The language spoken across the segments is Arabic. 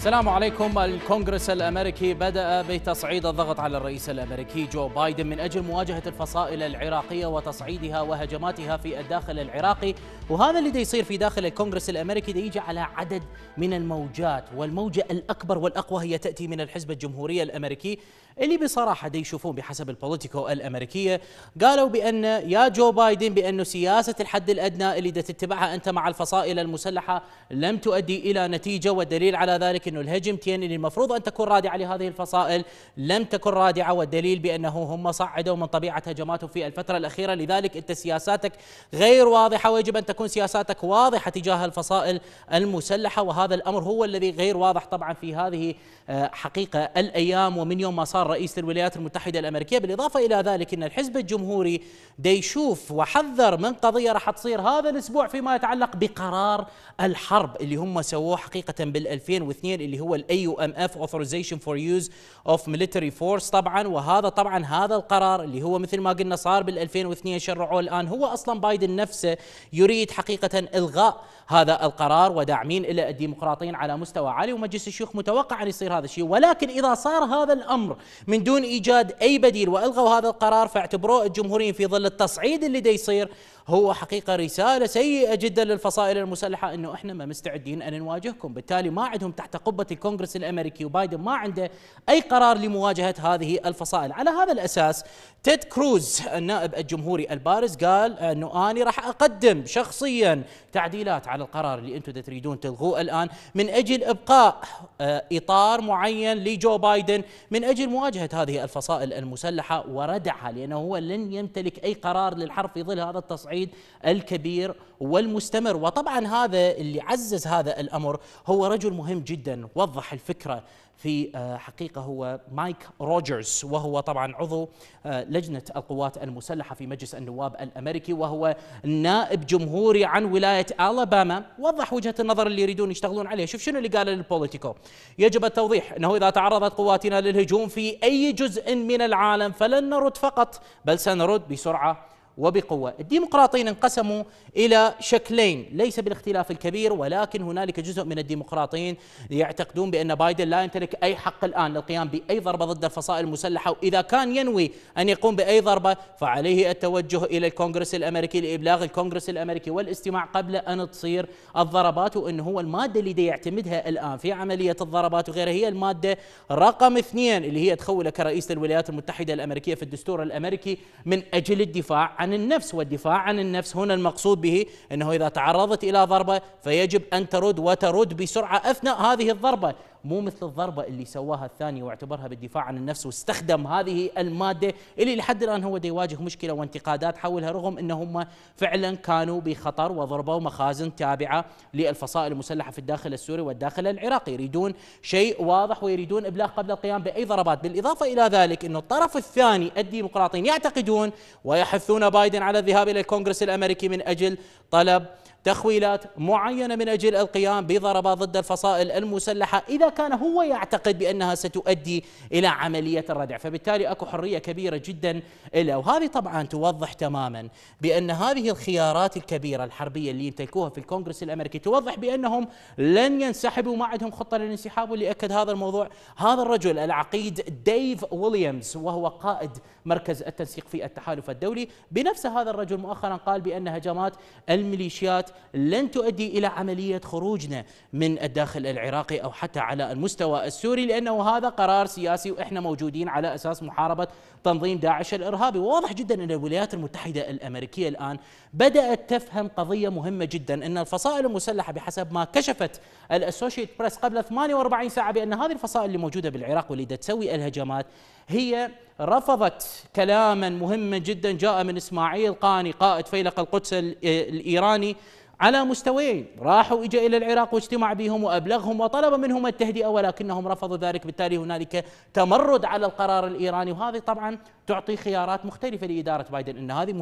السلام عليكم الكونغرس الامريكي بدا بتصعيد الضغط على الرئيس الامريكي جو بايدن من اجل مواجهه الفصائل العراقيه وتصعيدها وهجماتها في الداخل العراقي وهذا اللي دي يصير في داخل الكونغرس الامريكي دي يجي على عدد من الموجات والموجه الاكبر والاقوى هي تاتي من الحزب الجمهوري الامريكي اللي بصراحه دي يشوفون بحسب البوليتيكو الامريكيه قالوا بان يا جو بايدن بانه سياسه الحد الادنى اللي تتبعها انت مع الفصائل المسلحه لم تؤدي الى نتيجه والدليل على ذلك انه الهجم تيني اللي المفروض أن تكون رادعة لهذه الفصائل لم تكن رادعة والدليل بأنه هم صعدوا من طبيعة هجماتهم في الفترة الأخيرة لذلك أنت سياساتك غير واضحة ويجب أن تكون سياساتك واضحة تجاه الفصائل المسلحة وهذا الأمر هو الذي غير واضح طبعا في هذه آه، حقيقة الأيام ومن يوم ما صار رئيس الولايات المتحدة الأمريكية بالإضافة إلى ذلك أن الحزب الجمهوري ديشوف وحذر من قضية راح تصير هذا الأسبوع فيما يتعلق بقرار الحرب اللي هم سووه حقيقة بال 2002 اللي هو الاي يو ام اف اوثورايزيشن فور يوز اوف ميليتري فورس طبعا وهذا طبعا هذا القرار اللي هو مثل ما قلنا صار بال 2002 شرعوه الان هو اصلا بايدن نفسه يريد حقيقه الغاء هذا القرار وداعمين الى الديمقراطيين على مستوى عالي ومجلس الشيوخ متوقع ان يصير هذا الشيء ولكن اذا صار هذا الامر من دون ايجاد اي بديل والغوا هذا القرار فاعتبروه الجمهوريين في ظل التصعيد اللي دا يصير هو حقيقه رساله سيئه جدا للفصائل المسلحه انه احنا ما مستعدين ان نواجهكم، بالتالي ما عندهم تحت قبه الكونغرس الامريكي وبايدن ما عنده اي قرار لمواجهه هذه الفصائل، على هذا الاساس تيد كروز النائب الجمهوري البارز قال انه اني راح اقدم شخصيا تعديلات على القرار اللي انتم تريدون تلغوه الان من اجل ابقاء آه، اطار معين لجو بايدن من اجل مواجهه هذه الفصائل المسلحه وردعها لانه هو لن يمتلك اي قرار للحرب في ظل هذا التصعيد الصعيد الكبير والمستمر وطبعا هذا اللي عزز هذا الأمر هو رجل مهم جدا وضح الفكرة في آه، حقيقة هو مايك روجرز وهو طبعا عضو آه، لجنة القوات المسلحة في مجلس النواب الأمريكي وهو نائب جمهوري عن ولاية ألاباما وضح وجهة النظر اللي يريدون يشتغلون عليها شوف شنو اللي قاله للبوليتيكو يجب التوضيح أنه إذا تعرضت قواتنا للهجوم في أي جزء من العالم فلن نرد فقط بل سنرد بسرعة وبقوة الديمقراطيين انقسموا إلى شكلين ليس بالاختلاف الكبير ولكن هنالك جزء من الديمقراطيين يعتقدون بأن بايدن لا يمتلك أي حق الآن للقيام بأي ضربة ضد الفصائل المسلحة وإذا كان ينوي أن يقوم بأي ضربة فعليه التوجه إلى الكونغرس الأمريكي لإبلاغ الكونغرس الأمريكي والاستماع قبل أن تصير الضربات وأن هو المادة اللي يعتمدها الآن في عملية الضربات وغيرها هي المادة رقم اثنين اللي هي تخوله كرئيس الولايات المتحدة الأمريكية في الدستور الأمريكي من أجل الدفاع عن عن النفس والدفاع عن النفس هنا المقصود به انه اذا تعرضت الى ضربه فيجب ان ترد وترد بسرعه اثناء هذه الضربه مو مثل الضربة اللي سواها الثاني واعتبرها بالدفاع عن النفس واستخدم هذه المادة اللي لحد الآن هو يواجه مشكلة وانتقادات حولها رغم أنهم فعلا كانوا بخطر وضربوا مخازن تابعة للفصائل المسلحة في الداخل السوري والداخل العراقي يريدون شيء واضح ويريدون إبلاغ قبل القيام بأي ضربات بالإضافة إلى ذلك أن الطرف الثاني الديمقراطيين يعتقدون ويحثون بايدن على الذهاب إلى الكونغرس الأمريكي من أجل طلب تخويلات معينة من أجل القيام بضربة ضد الفصائل المسلحة إذا كان هو يعتقد بأنها ستؤدي إلى عملية الردع فبالتالي أكو حرية كبيرة جدا له وهذه طبعا توضح تماما بأن هذه الخيارات الكبيرة الحربية اللي يمتلكوها في الكونغرس الأمريكي توضح بأنهم لن ينسحبوا ما عندهم خطة للانسحاب واللي أكد هذا الموضوع هذا الرجل العقيد ديف ويليامز وهو قائد مركز التنسيق في التحالف الدولي بنفس هذا الرجل مؤخرا قال بأن هجمات الميليشيات لن تؤدي إلى عملية خروجنا من الداخل العراقي أو حتى على المستوى السوري لأنه هذا قرار سياسي وإحنا موجودين على أساس محاربة تنظيم داعش الإرهابي وواضح جدا أن الولايات المتحدة الأمريكية الآن بدأت تفهم قضية مهمة جدا أن الفصائل المسلحة بحسب ما كشفت الأسوشيت بريس قبل 48 ساعة بأن هذه الفصائل اللي موجودة بالعراق واللي تسوي الهجمات هي رفضت كلاما مهما جدا جاء من اسماعيل قاني قائد فيلق القدس آه، الايراني على مستويين راحوا اجى الى العراق واجتمع بهم وابلغهم وطلب منهم التهدئه ولكنهم رفضوا ذلك بالتالي هنالك تمرد على القرار الايراني وهذه طبعا تعطي خيارات مختلفه لاداره بايدن ان هذه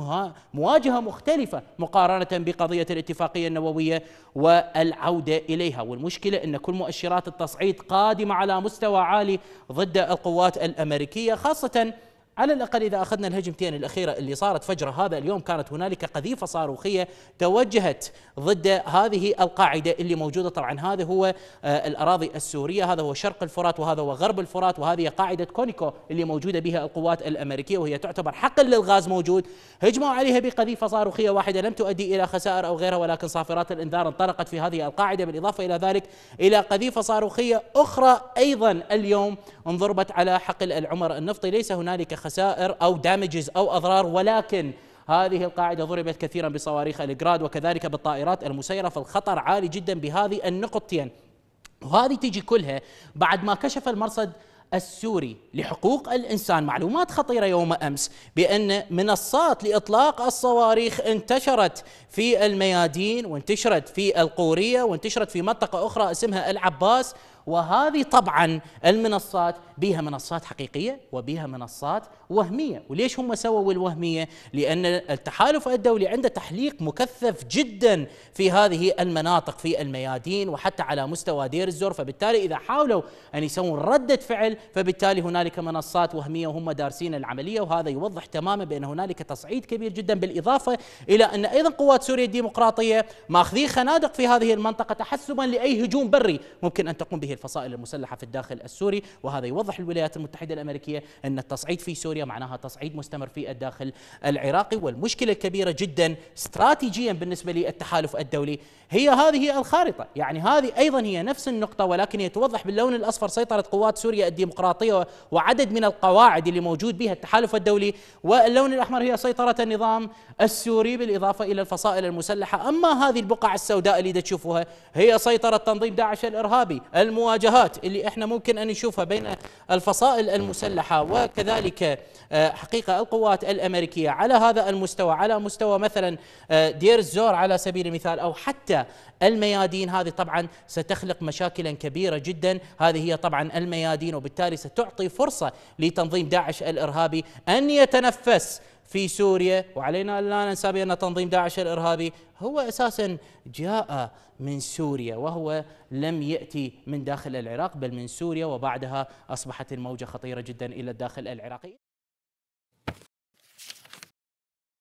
مواجهه مختلفه مقارنه بقضيه الاتفاقيه النوويه والعوده اليها والمشكله ان كل مؤشرات التصعيد قادمه على مستوى عالي ضد القوات الامريكيه خاصه على الاقل اذا اخذنا الهجمتين الاخيره اللي صارت فجر هذا اليوم كانت هنالك قذيفه صاروخيه توجهت ضد هذه القاعده اللي موجوده طبعا هذا هو آه، الاراضي السوريه هذا هو شرق الفرات وهذا هو غرب الفرات وهذه قاعده كونيكو اللي موجوده بها القوات الامريكيه وهي تعتبر حقل للغاز موجود هجموا عليها بقذيفه صاروخيه واحده لم تؤدي الى خسائر او غيرها ولكن صافرات الانذار انطلقت في هذه القاعده بالاضافه الى ذلك الى قذيفه صاروخيه اخرى ايضا اليوم انضربت على حقل العمر النفطي ليس هنالك خسائر أو دامجز أو أضرار ولكن هذه القاعدة ضربت كثيرا بصواريخ الجراد وكذلك بالطائرات المسيرة فالخطر عالي جدا بهذه النقطتين وهذه تجي كلها بعد ما كشف المرصد السوري لحقوق الانسان معلومات خطيره يوم امس بان منصات لاطلاق الصواريخ انتشرت في الميادين وانتشرت في القوريه وانتشرت في منطقه اخرى اسمها العباس وهذه طبعا المنصات بها منصات حقيقيه وبها منصات وهميه وليش هم سووا الوهميه لان التحالف الدولي عنده تحليق مكثف جدا في هذه المناطق في الميادين وحتى على مستوى دير الزور فبالتالي اذا حاولوا ان يسوون رده فعل فبالتالي هنالك منصات وهميه وهم دارسين العمليه وهذا يوضح تماما بان هنالك تصعيد كبير جدا بالاضافه الى ان ايضا قوات سوريا الديمقراطيه ماخذين خنادق في هذه المنطقه تحسبا لاي هجوم بري ممكن ان تقوم به الفصائل المسلحه في الداخل السوري وهذا يوضح الولايات المتحده الامريكيه ان التصعيد في سوريا معناها تصعيد مستمر في الداخل العراقي والمشكله الكبيره جدا استراتيجيا بالنسبه للتحالف الدولي هي هذه الخارطة يعني هذه أيضا هي نفس النقطة ولكن يتوضح باللون الأصفر سيطرة قوات سوريا الديمقراطية وعدد من القواعد اللي موجود بها التحالف الدولي واللون الأحمر هي سيطرة النظام السوري بالإضافة إلى الفصائل المسلحة أما هذه البقع السوداء اللي تشوفوها هي سيطرة تنظيم داعش الإرهابي المواجهات اللي احنا ممكن أن نشوفها بين الفصائل المسلحة وكذلك آه، حقيقة القوات الأمريكية على هذا المستوى على مستوى مثلا آه، دير الزور على سبيل المثال أو حتى الميادين هذه طبعا ستخلق مشاكلا كبيره جدا هذه هي طبعا الميادين وبالتالي ستعطي فرصه لتنظيم داعش الارهابي ان يتنفس في سوريا وعلينا لا ننسى بأن تنظيم داعش الإرهابي هو أساسا جاء من سوريا وهو لم يأتي من داخل العراق بل من سوريا وبعدها أصبحت الموجة خطيرة جدا إلى الداخل العراقي